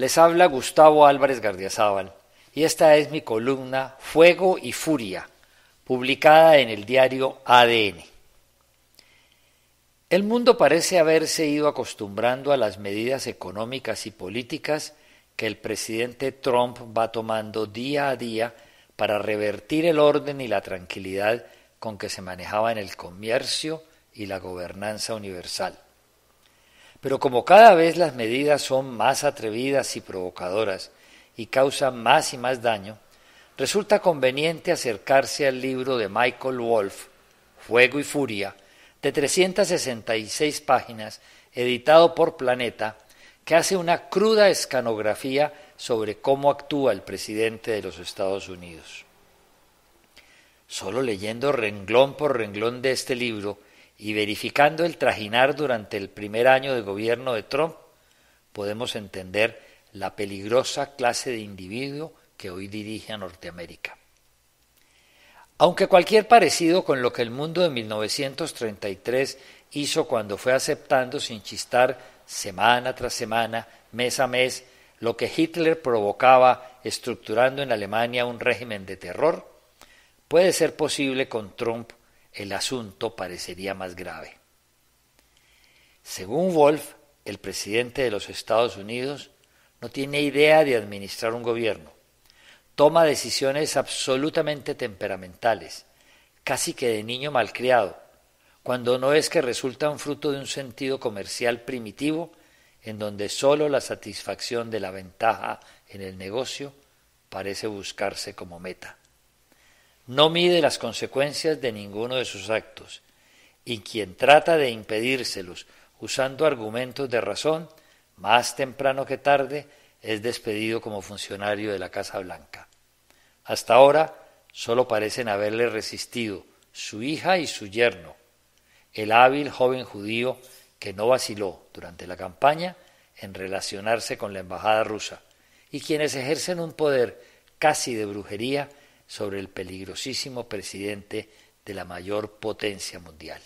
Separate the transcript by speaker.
Speaker 1: Les habla Gustavo Álvarez Gardiazabal y esta es mi columna Fuego y Furia, publicada en el diario ADN. El mundo parece haberse ido acostumbrando a las medidas económicas y políticas que el presidente Trump va tomando día a día para revertir el orden y la tranquilidad con que se manejaban el comercio y la gobernanza universal. Pero como cada vez las medidas son más atrevidas y provocadoras y causan más y más daño, resulta conveniente acercarse al libro de Michael Wolff, Fuego y Furia, de 366 páginas, editado por Planeta, que hace una cruda escanografía sobre cómo actúa el presidente de los Estados Unidos. Solo leyendo renglón por renglón de este libro y verificando el trajinar durante el primer año de gobierno de Trump, podemos entender la peligrosa clase de individuo que hoy dirige a Norteamérica. Aunque cualquier parecido con lo que el mundo de 1933 hizo cuando fue aceptando sin chistar semana tras semana, mes a mes, lo que Hitler provocaba estructurando en Alemania un régimen de terror, puede ser posible con Trump el asunto parecería más grave. Según Wolf, el presidente de los Estados Unidos no tiene idea de administrar un gobierno. Toma decisiones absolutamente temperamentales, casi que de niño malcriado, cuando no es que resultan fruto de un sentido comercial primitivo en donde sólo la satisfacción de la ventaja en el negocio parece buscarse como meta no mide las consecuencias de ninguno de sus actos, y quien trata de impedírselos usando argumentos de razón, más temprano que tarde es despedido como funcionario de la Casa Blanca. Hasta ahora solo parecen haberle resistido su hija y su yerno. El hábil joven judío que no vaciló durante la campaña en relacionarse con la embajada rusa, y quienes ejercen un poder casi de brujería sobre el peligrosísimo presidente de la mayor potencia mundial.